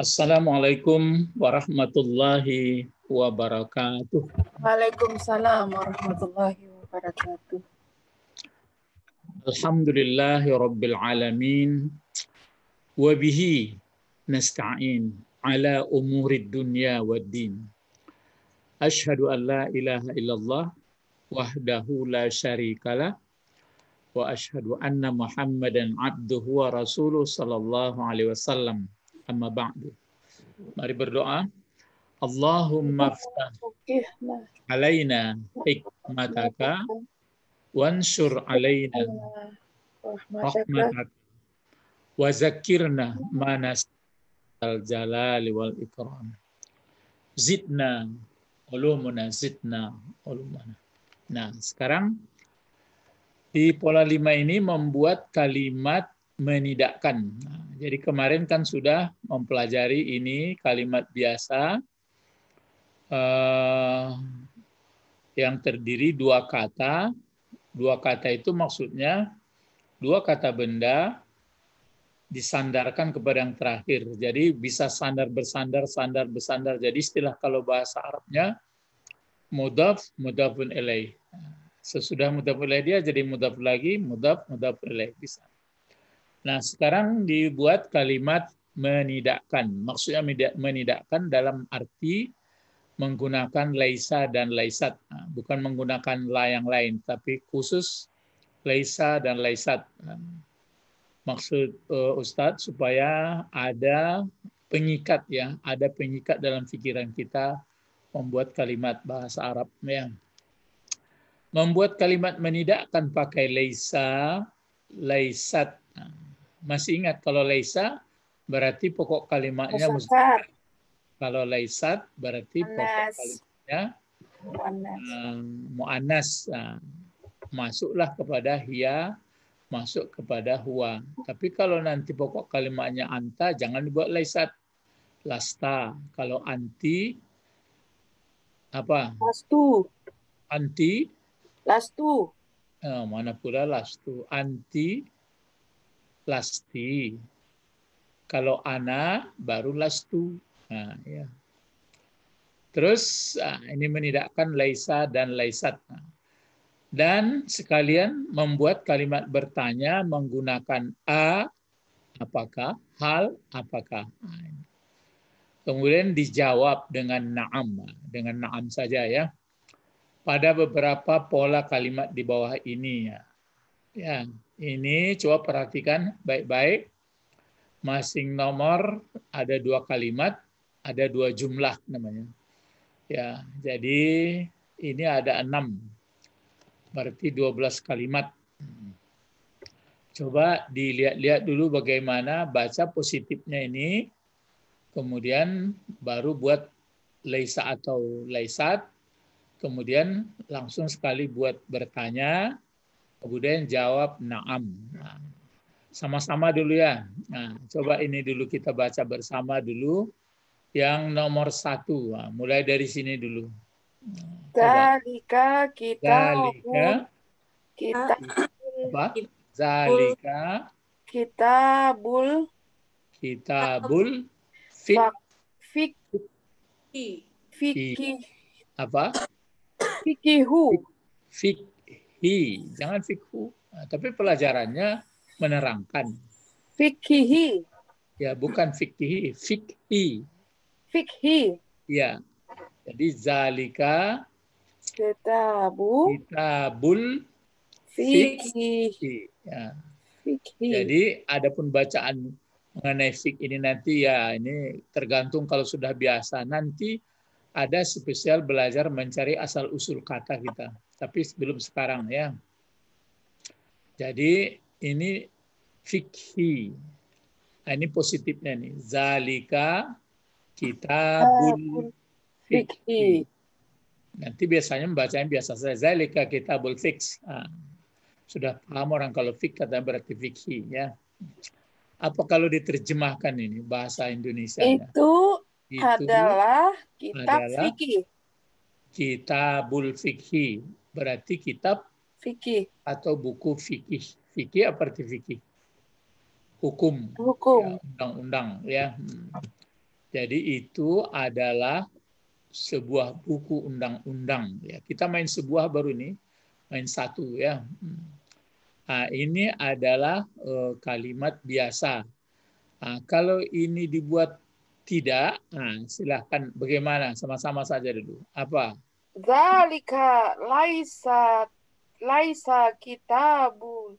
Assalamualaikum warahmatullahi wabarakatuh. Waalaikumsalam warahmatullahi wabarakatuh. Alhamdulillahirabbil alamin wa bihi nasta'in ala umuri dunya wa din. an la ilaha illallah wahdahu la syarikalah wa ashhadu anna muhammadan abduhu wa rasuluhu sallallahu alaihi wasallam. Amma ba'du. Mari berdoa. Allahumma ftah ya. alaina hikmataka wansur alaina rahmataka wa zakirna manas al jalali wal ikram. Zidna ulumuna zidna ulumana. Nah, sekarang di pola lima ini membuat kalimat menidakkan. Nah, jadi kemarin kan sudah mempelajari ini kalimat biasa eh, yang terdiri dua kata. Dua kata itu maksudnya dua kata benda disandarkan kepada yang terakhir. Jadi bisa sandar bersandar, sandar bersandar. Jadi istilah kalau bahasa Arabnya mudaf, mudafun ilaih. Sesudah mudaf ilaih dia jadi mudaf lagi, mudaf, mudaf ilaih. Bisa. Nah, sekarang dibuat kalimat menidakkan. Maksudnya menidakkan dalam arti menggunakan laisa dan laisat. Nah, bukan menggunakan la yang lain, tapi khusus laisa dan laisat. Nah, maksud uh, Ustadz supaya ada pengikat ya, ada pengikat dalam pikiran kita membuat kalimat bahasa Arab ya. Membuat kalimat menidakkan pakai laisa, laisat. Nah, masih ingat kalau Laisa berarti pokok kalimatnya muzakkar. Kalau Laisat berarti Anas. pokok kalimatnya muannas. Eh, um, nah, mu masuklah kepada hia, masuk kepada huwa. Tapi kalau nanti pokok kalimatnya anta jangan dibuat Laisat. Lasta. Kalau anti apa? Lastu. Anti. Lastu. Eh, mana pula lastu. Anti lasti. Kalau ana baru lastu. Nah, ya. Terus ah, ini menidakkan laisa dan laisat. Dan sekalian membuat kalimat bertanya menggunakan a apakah hal apakah. Kemudian dijawab dengan naam, dengan naam saja ya. Pada beberapa pola kalimat di bawah ini ya Ya, ini coba perhatikan baik-baik. Masing nomor ada dua kalimat, ada dua jumlah namanya. Ya, jadi ini ada enam. Berarti dua belas kalimat. Coba dilihat-lihat dulu bagaimana baca positifnya ini. Kemudian baru buat leisa atau leisat. Kemudian langsung sekali buat bertanya Kemudian jawab naam. Nah, sama-sama dulu ya. Nah, coba ini dulu kita baca bersama dulu. Yang nomor satu. Nah, mulai dari sini dulu. Zalika kita Zalika kita apa? Zalika bul, kita fik fik fik apa? Fikihu. Fik fikhi, jangan fikhu. Nah, tapi pelajarannya menerangkan. Fikhi. Ya, bukan fikhi, fikhi. Fikhi. Ya. Jadi zalika kitabu kitabul fikhi. Ya. fikhi. Jadi adapun bacaan mengenai fik ini nanti ya ini tergantung kalau sudah biasa nanti ada spesial belajar mencari asal usul kata kita tapi sebelum sekarang ya. Jadi ini fikhi. Nah, ini positifnya nih. Zalika kitabul fikhi. Nanti biasanya membacanya biasa saja. Zalika kitabul fikhi. Nah, sudah paham orang kalau fik kata berarti fikhi ya. Apa kalau diterjemahkan ini bahasa Indonesia? Ya? Itu, itu adalah kitab fikhi. fikih. Kitabul fikhi berarti kitab fikih atau buku fikih. Fikih apa arti fikih? Hukum. Ya, undang-undang ya. ya. Jadi itu adalah sebuah buku undang-undang ya. Kita main sebuah baru ini, main satu ya. Nah, ini adalah uh, kalimat biasa. Nah, kalau ini dibuat tidak, nah, silahkan bagaimana? Sama-sama saja dulu. Apa? Zalika laisa laisa kitabul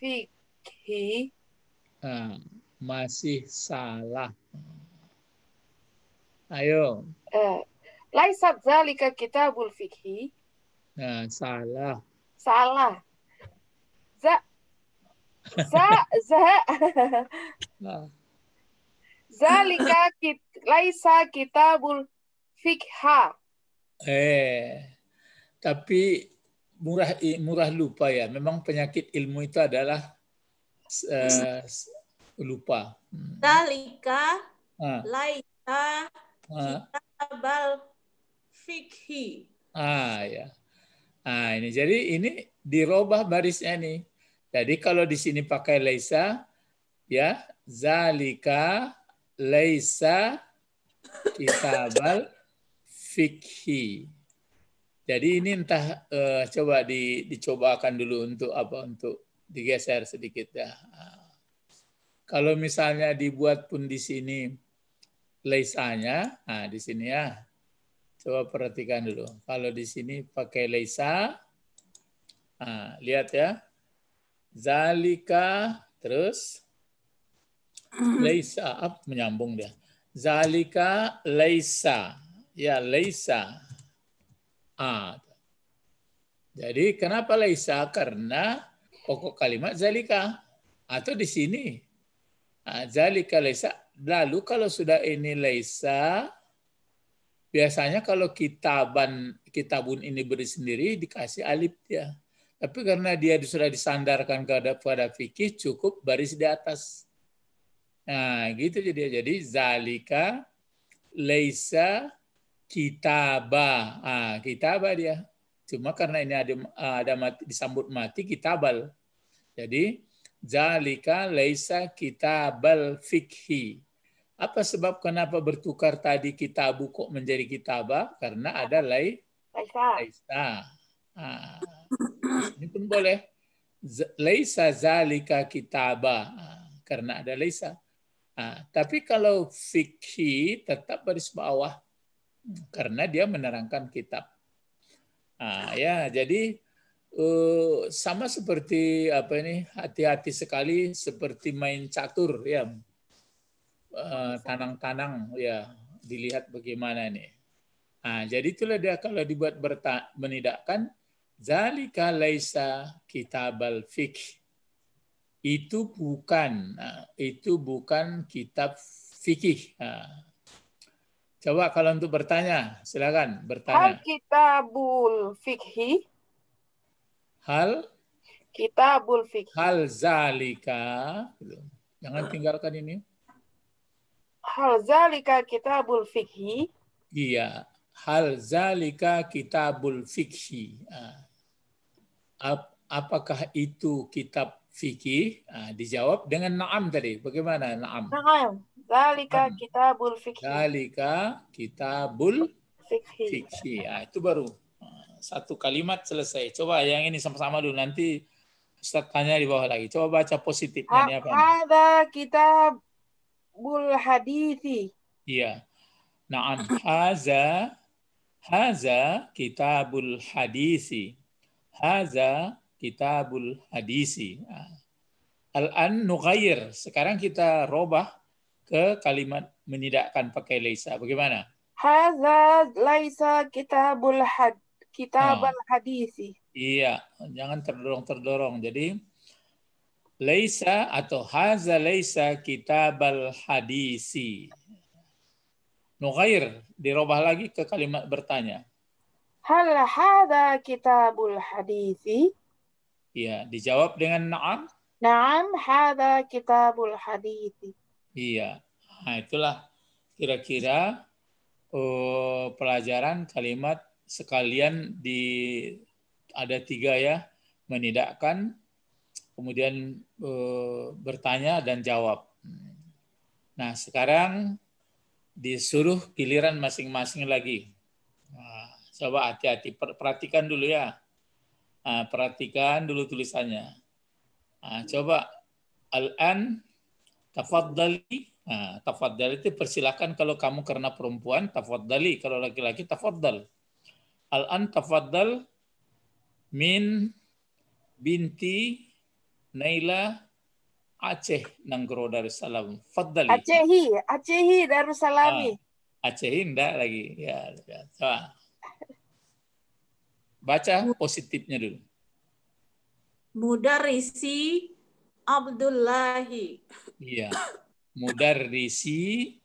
fikhi. Uh, hmm, masih salah. Ayo. Uh, laisa zalika kitabul fikhi. uh, nah, salah. Salah. Za za za. Nah. Zalika kit laisa kitabul fikha. Eh, tapi murah murah lupa ya. Memang penyakit ilmu itu adalah uh, lupa. Talika ah. laita, ah. kitabal fikhi. Ah ya. Ah ini jadi ini dirubah barisnya nih. Jadi kalau di sini pakai laisa ya zalika laisa kitabal fikhi. Jadi ini entah uh, coba di, dicobakan dulu untuk apa untuk digeser sedikit ya. Kalau misalnya dibuat pun di sini leisanya, nah di sini ya. Coba perhatikan dulu. Kalau di sini pakai leisa, nah, lihat ya. Zalika terus leisa, apa menyambung dia. Zalika leisa. Ya, Leisa, Ad. Ah, jadi kenapa Leisa? Karena pokok kalimat Zalika. Atau di sini. Ah, zalika Leisa. Lalu kalau sudah ini Leisa, biasanya kalau kitaban kitabun ini beri sendiri dikasih alif dia. Tapi karena dia sudah disandarkan kepada pada fikih, cukup baris di atas. Nah, gitu jadi jadi zalika leisa Kitabah, Ah, kitaba dia. Cuma karena ini ada, ada mati, disambut mati, kitabal. Jadi, zalika laisa kitabal fikhi. Apa sebab kenapa bertukar tadi kitabu kok menjadi kitabah? Karena ada lai, laisa. laisa. Ah. Ini pun boleh. Laisa zalika kitabah, ah, karena ada laisa. Ah, tapi kalau fikhi tetap baris bawah karena dia menerangkan kitab. Nah, ya, jadi eh, sama seperti apa ini hati-hati sekali seperti main catur ya eh, tanang-tanang ya dilihat bagaimana ini Nah, jadi itulah dia kalau dibuat berta menidakkan zalika laisa kitabal fikih itu bukan ah, itu bukan kitab fikih. Nah, Coba kalau untuk bertanya, silakan bertanya. Hal kita bul fikhi. Hal Kita bul fikhi. Hal zalika. Gitu. Jangan tinggalkan ini. Hal zalika kita bul fikhi. Iya. Hal zalika kita bul fikhi. Ah. Apakah itu kitab fikih? Ah, dijawab dengan naam tadi. Bagaimana naam? Naam, bul kitabul fikhi. kita kitabul fikhi. fikhi. Ya, ah, itu baru ah, satu kalimat selesai. Coba yang ini sama-sama dulu nanti Ustaz tanya di bawah lagi. Coba baca positifnya ini apa? Ada kita bul hadithi. Iya. Naam haza haza kitabul hadisi. Haza kitabul hadisi. Ah. Al-an nughayir. Sekarang kita robah ke kalimat menidakkan pakai laisa. Bagaimana? Hadza laisa kitabul had kitabul nah. hadisi. Iya, jangan terdorong-terdorong. Jadi laisa atau haza laisa kitabul hadisi. nukair dirubah lagi ke kalimat bertanya. Hal hada kitabul hadisi? Iya, dijawab dengan na'am. Na'am hada kitabul hadisi. Iya. Nah, itulah kira-kira uh, pelajaran kalimat sekalian di ada tiga ya menidakkan, kemudian uh, bertanya dan jawab. Nah sekarang disuruh giliran masing-masing lagi. Nah, coba hati-hati perhatikan dulu ya. Nah, perhatikan dulu tulisannya. Nah, coba al-an Tafadali, Nah, tafadali itu persilahkan kalau kamu karena perempuan, tafadali, Kalau laki-laki, tafadal. Al-an tafadal min binti Naila Aceh Nanggro Darussalam. Fadali. Acehi, Acehi Darussalami. Ah, Acehi enggak lagi. Ya, ya. Coba. Baca positifnya dulu. Muda Risi. Abdullahi. Iya. Mudarrisi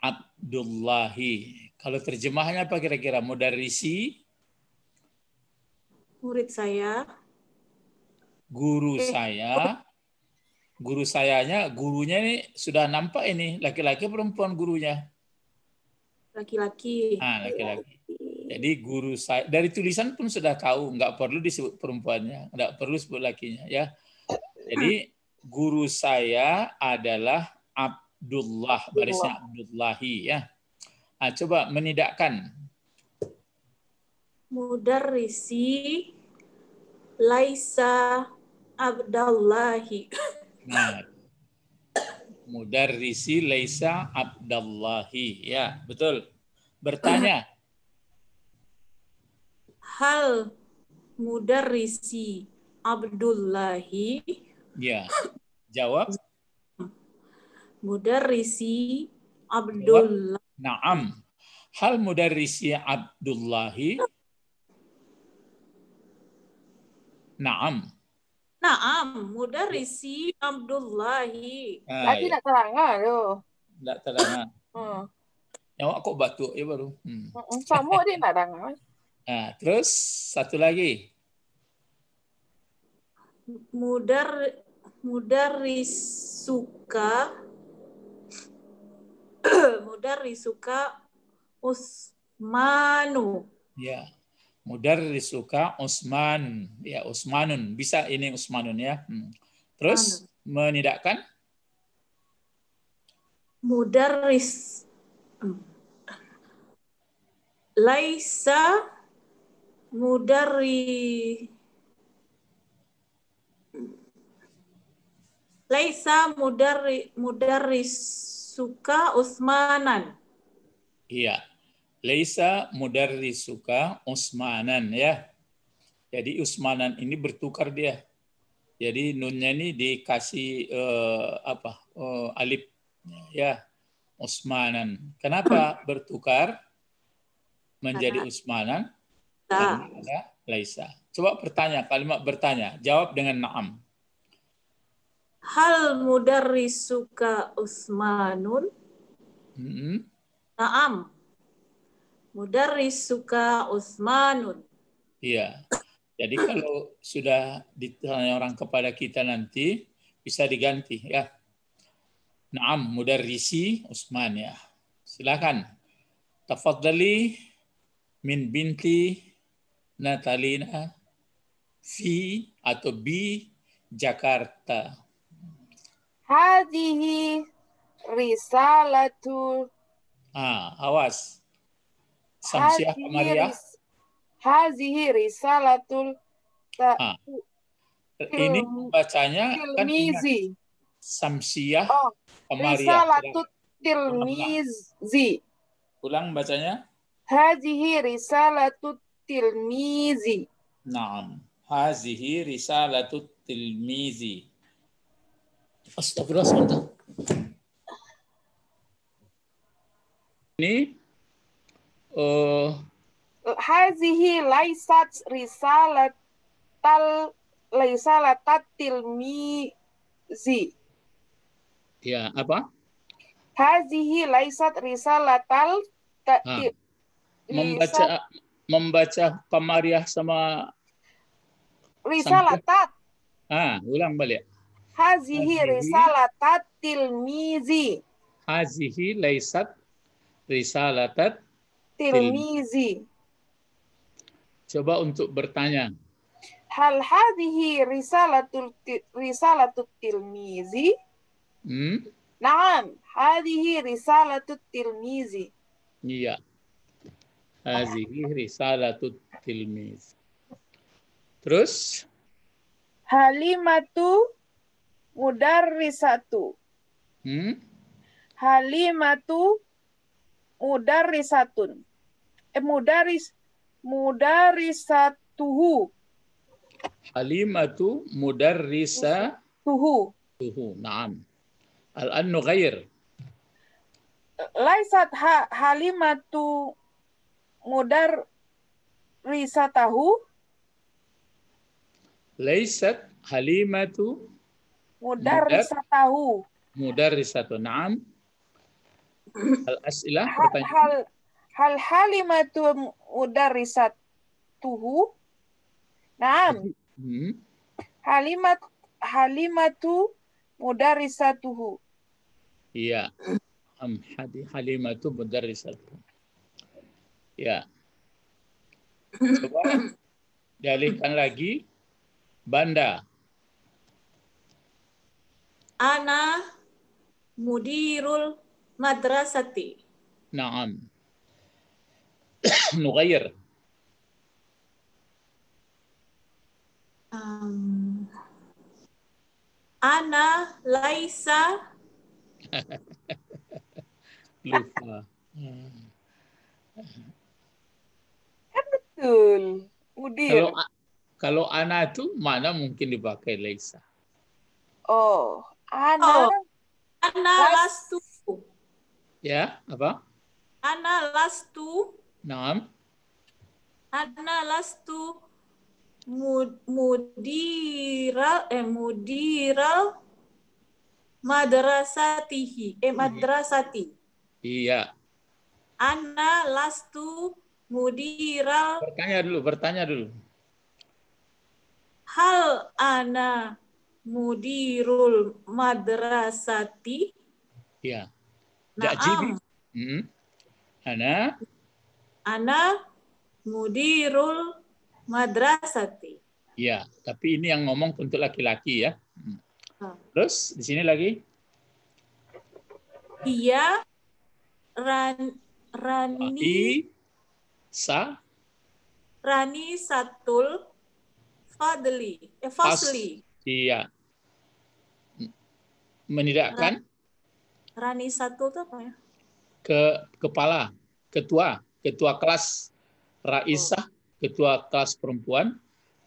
Abdullahi. Kalau terjemahnya apa kira-kira? Mudarrisi? Murid saya. Guru eh. saya. Guru sayanya, gurunya ini sudah nampak ini. Laki-laki perempuan gurunya? Laki-laki. Ah, laki-laki. Jadi guru saya, dari tulisan pun sudah tahu. Nggak perlu disebut perempuannya. Nggak perlu sebut lakinya. Ya. Jadi guru saya adalah Abdullah, barisnya Abdullahi ya. Nah, coba menidakkan. Mudarrisi Laisa Abdullahi. Nah, Mudarrisi Laisa Abdullahi. Ya, betul. Bertanya. Hal Mudarrisi Abdullahi Ya. Jawab. Mudarrisi Abdullah. Nah Naam. Hal mudarrisi Abdullahi. Naam. Naam, mudarrisi Abdullahi. Ah, Lagi nak terangah tu. Tak terangah. Hmm. Yang kok batuk je baru. Hmm. Sama dia nak terangah. Nah, terus satu lagi. Mudar Mudarisuka Mudarisuka Usmanu. Ya. Mudarisuka Usman. Ya, Usmanun. Bisa ini Usmanun ya. Hmm. Terus Manu. menidakkan ris, hmm. Laisa Mudari Laisa mudari suka Usmanan. Iya. Laisa suka Usmanan ya. Jadi Usmanan ini bertukar dia. Jadi nunnya ini dikasih uh, apa? Uh, alif ya. Usmanan. Kenapa bertukar menjadi Usmanan? Karena Laisa. Coba bertanya, kalimat bertanya. Jawab dengan naam. Hal mudarrisuka Usmanun? Mm -hmm. Naam. Mudarrisuka Usmanun. Iya. Jadi kalau sudah ditanya orang kepada kita nanti bisa diganti ya. Naam mudarrisi Usman ya. Silakan. Tafadhali min binti Natalina fi atau bi Jakarta. Hadihi risalatu. Ah, awas. Samsiah Kamaria. Hadihi Hazihi risalatul tak ah. Ini bacanya kan ingat. Samsiah oh, Risalatul tilmizi. Ulang bacanya. Hazihi risalatul tilmizi. Naam. Hazihi risalatul tilmizi. Astagfirullah sebentar. Ini uh, hazihi laisat risalat tal laisalatat zi. Ya, apa? Hazihi laisat risalatal ta, ah. membaca membaca kamariah sama risalatat. Ah, ulang balik. Hazihi risalatat tilmizi. Hazihi laisat risalatat tilmizi. Coba untuk bertanya. Hal hadhihi risalatul risalatul tilmizi? Hmm? Naam, hadhihi risalatul tilmizi. Iya. Hadhihi risalatul tilmizi. Terus? Halimatu mudarrisatu. Hmm? Halimatu mudarrisatun. Eh, mudaris mudarisatuhu. Halimatu mudarrisa tuhu. Tuhu, naam. Al-an ghair. Laisat ha, halimatu mudar risatahu. Laisat halimatu Mudar risatahu. Mudar tahu. Naam. Hal asilah Hal, hal, hal halimatu mudar risatuhu. Naam. Hmm. Halimat, halimatu mudar tuhu. Iya. Am halimatu mudar risatuhu. Ya. Coba dialihkan lagi. Banda. Ana mudirul madrasati. Naam. Nugair. um, Ana Laisa Lupa Kan betul Mudir Kalau, kalau Ana itu mana mungkin dipakai Laisa Oh Ana. Oh. Ana lastu. Ya, apa? Ana lastu. Naam. Ana lastu mudiral eh mudiral madrasatihi eh mhm. madrasati. Iya. Ana lastu mudiral. Bertanya dulu, bertanya dulu. Hal ana mudirul madrasati. Ya. Na'am. Hmm. Ana. Ana mudirul madrasati. Ya, tapi ini yang ngomong untuk laki-laki ya. Mm. Terus di sini lagi. Iya ran, Rani Sa Rani Satul Fadli eh, Fasli. Iya. Menidakkan? Rani satu itu apa ya? Ke kepala, ketua, ketua kelas Raisah, oh. ketua kelas perempuan.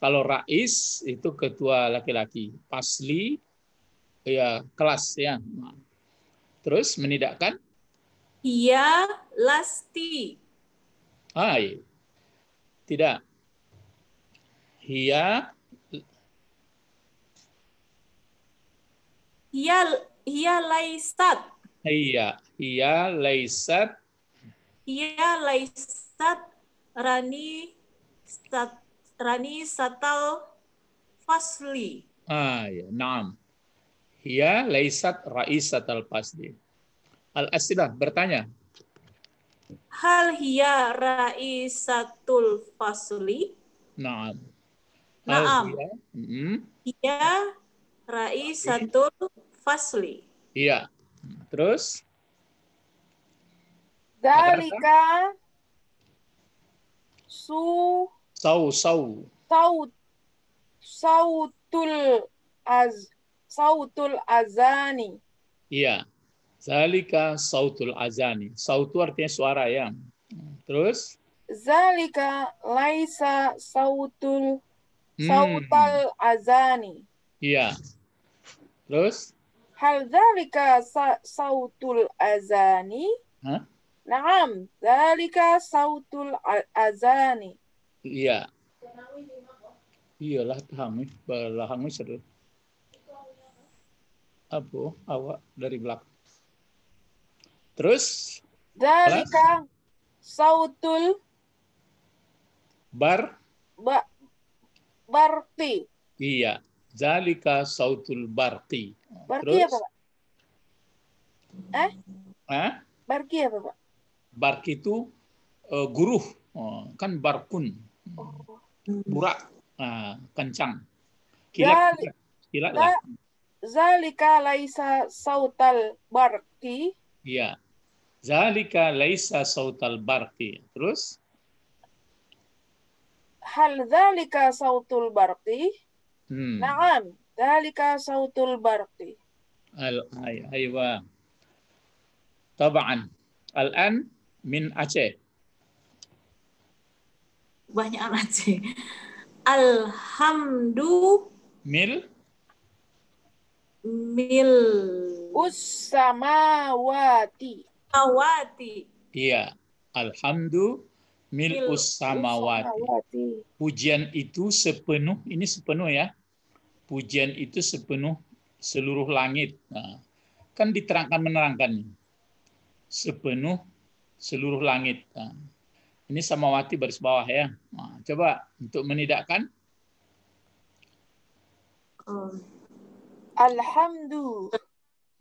Kalau Rais itu ketua laki-laki. Pasli ya kelas ya. Terus menidakkan? Iya, lasti. Hai, Tidak. Hia Hiya hiya laisat. Iya, hiya laisat. Hiya laisat rani stat, rani satal fasli. Ah, ya, naam. Hiya laisat raisatal fasli. Al asilah bertanya. Hal hiya raisatul fasli? Naam. Naam. Hiya, mm -hmm. hiya Rai satu Fasli. Iya. Terus? Dalika su sau sau saut sautul az sautul azani. Iya. Zalika sautul azani. Sautu artinya suara ya. Terus? Zalika laisa sautul hmm. sautal hmm. azani. Iya. Terus? Hal dalika sautul azani? Hah? Naam, dalika sautul azani. Iya. Iyalah tahami, hamis seru. Apa? Awak dari belakang. Terus? Dzalika sautul bar ba, barti. Iya. Zalika sautul barqi. Barqi apa, Pak? Eh? Eh? Barqi apa, Pak? Barqi itu uh, guruh. E, kan barkun. Burak. Uh, kencang. Kilat. Zal kilat lah. Zalika laisa sautal barqi. Iya. Zalika laisa sautal barqi. Terus? Hal zalika sautul barqi? Hmm. Naam, dalika sautul barqi. Al ay, aywa. Tabaan. Al-an min Aceh. Banyak Aceh. Alhamdu mil mil ussamawati. Awati. Iya. Alhamdu mil usamawati. Pujian itu sepenuh, ini sepenuh ya. Pujian itu sepenuh seluruh langit. Nah, kan diterangkan menerangkan sepenuh seluruh langit. Nah, ini samawati baris bawah ya. Nah, coba untuk menidakkan. Um, Alhamdulillah.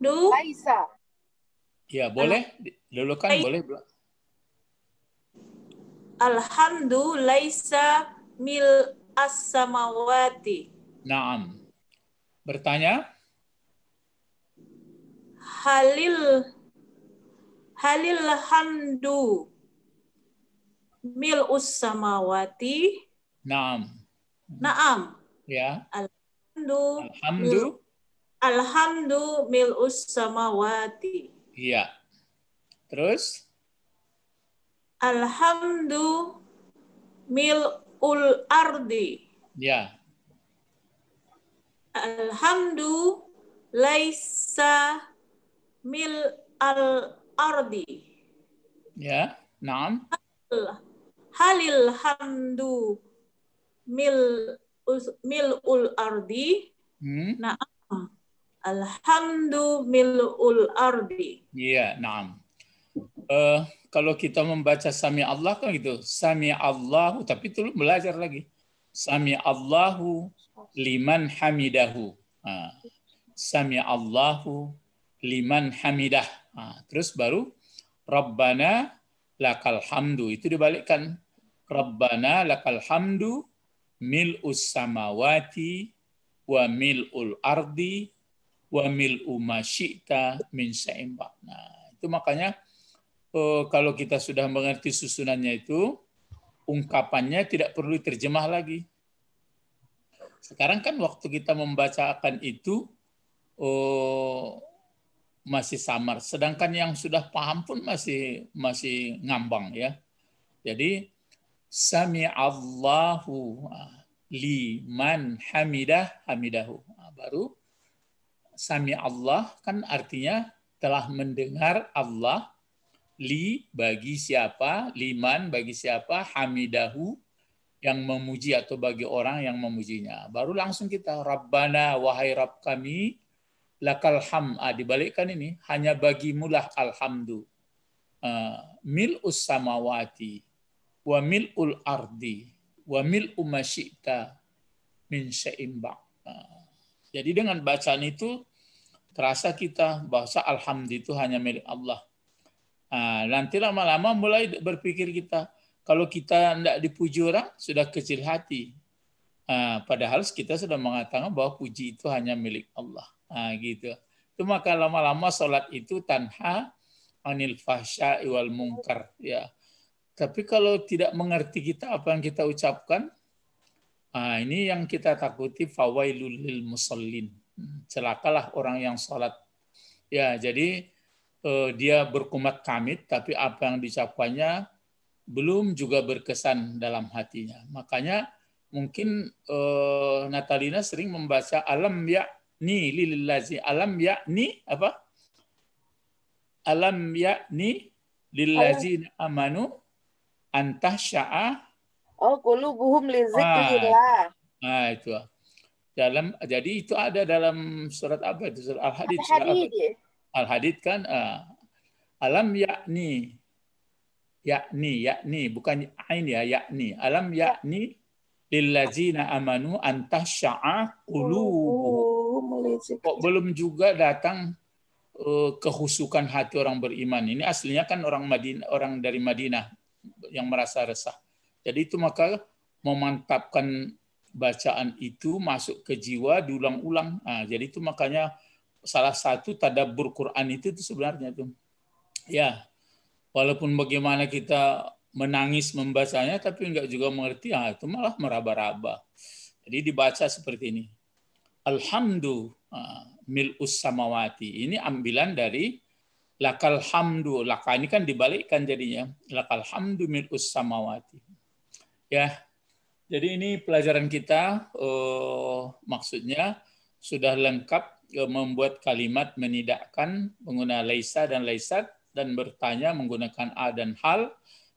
Laisa. Ya, boleh. Dulukan boleh. Alhamdu laisa mil as-samawati. Naam. Bertanya? Halil Halil hamdu mil us-samawati. Naam. Naam. Ya. Alhamdu. Alhamdu. alhamdu mil us-samawati. Iya. Terus? Alhamdu ardi. Ya. Alhamdu laisa mil al ardi. Ya, naam. halil hamdu mil mil ul ardi. Hmm. Naam. Alhamdu mil ul ardi. Ya, naam uh, kalau kita membaca sami Allah kan gitu, sami Allahu, tapi itu belajar lagi. Sami Allahu liman hamidahu. uh, sami Allahu liman hamidah. uh, terus baru Rabbana lakal hamdu. Itu dibalikkan. Rabbana lakal hamdu mil samawati wa ul ardi wa mil umashita min sa'imba. Nah, itu makanya eh, kalau kita sudah mengerti susunannya itu, ungkapannya tidak perlu terjemah lagi. Sekarang kan waktu kita membacakan itu eh, masih samar, sedangkan yang sudah paham pun masih masih ngambang ya. Jadi sami Allahu liman hamidah hamidahu. Nah, baru sami Allah kan artinya telah mendengar Allah li bagi siapa, liman bagi siapa, hamidahu yang memuji atau bagi orang yang memujinya. Baru langsung kita Rabbana wahai Rabb kami lakal ham ah, dibalikkan ini hanya bagimulah alhamdu ah, mil usamawati, samawati wa mil ul ardi wa mil umasyita min syaimba'. Ah, jadi dengan bacaan itu terasa kita bahasa alhamdulillah. itu hanya milik Allah Nah, nanti lama-lama mulai berpikir kita, kalau kita tidak dipuji orang, sudah kecil hati. Nah, padahal kita sudah mengatakan bahwa puji itu hanya milik Allah. Nah, gitu. Itu maka lama-lama sholat itu tanha anil fahsya iwal mungkar. Ya. Tapi kalau tidak mengerti kita apa yang kita ucapkan, nah, ini yang kita takuti fawailul lil musallin. Hmm, celakalah orang yang sholat. Ya, jadi eh, dia berkumat kamit, tapi apa yang dicapainya belum juga berkesan dalam hatinya. Makanya mungkin eh, Natalina sering membaca alam ya ni, lillazi alam ya ni apa? Alam ya ni lillazi amanu antah sya'a oh buhum li zikrillah. Ah, ah itu. Dalam jadi itu ada dalam surat apa itu surat Al-Hadid. Al-Hadid al hadid kan uh, alam yakni yakni yakni bukan ain ya yakni alam yakni lillazina amanu antasya'a qulubuhum kok belum juga datang uh, kehusukan hati orang beriman ini aslinya kan orang Madinah orang dari Madinah yang merasa resah jadi itu maka memantapkan bacaan itu masuk ke jiwa diulang-ulang nah, jadi itu makanya salah satu tanda Quran itu, itu sebenarnya tuh. Ya, walaupun bagaimana kita menangis membacanya tapi enggak juga mengerti, ah, itu malah meraba-raba. Jadi dibaca seperti ini. Alhamdu ah, mil samawati. Ini ambilan dari lakal hamdu. Laka ini kan dibalikkan jadinya. Lakal hamdu mil samawati. Ya, jadi ini pelajaran kita eh, maksudnya sudah lengkap membuat kalimat menidakkan pengguna laisa dan laisat dan bertanya menggunakan a dan hal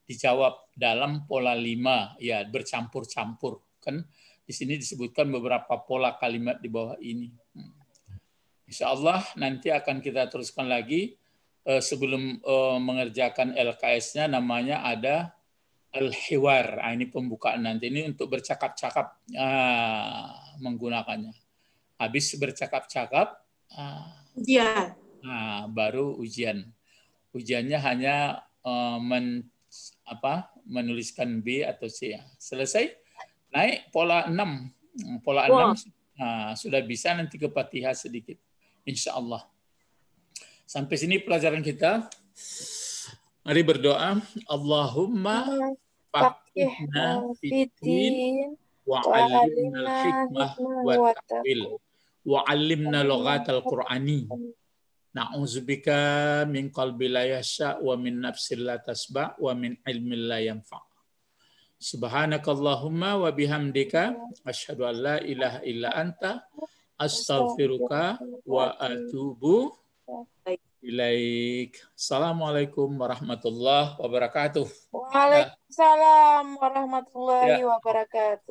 dijawab dalam pola lima ya bercampur-campur kan di sini disebutkan beberapa pola kalimat di bawah ini hmm. Insya Allah nanti akan kita teruskan lagi eh, sebelum eh, mengerjakan LKS-nya namanya ada al-hiwar. Ah, ini pembukaan nanti ini untuk bercakap-cakap ah, menggunakannya habis bercakap-cakap ujian nah iya. ah, baru ujian ujiannya hanya uh, men, apa menuliskan B atau C selesai naik pola 6 pola wow. 6 uh, sudah bisa nanti ke patiha sedikit insya Allah sampai sini pelajaran kita mari berdoa Allahumma faqihna fitin wa hikmah wa ta'wil wa 'allimna lughatal qur'ani na'uzubika min qalbi la yasha wa min nafsin la tasba wa min ilmin la yanfa subhanakallahumma wa bihamdika asyhadu an la ilaha illa anta astaghfiruka wa atubu ilaik assalamualaikum warahmatullahi wabarakatuh waalaikumsalam warahmatullahi ya. wabarakatuh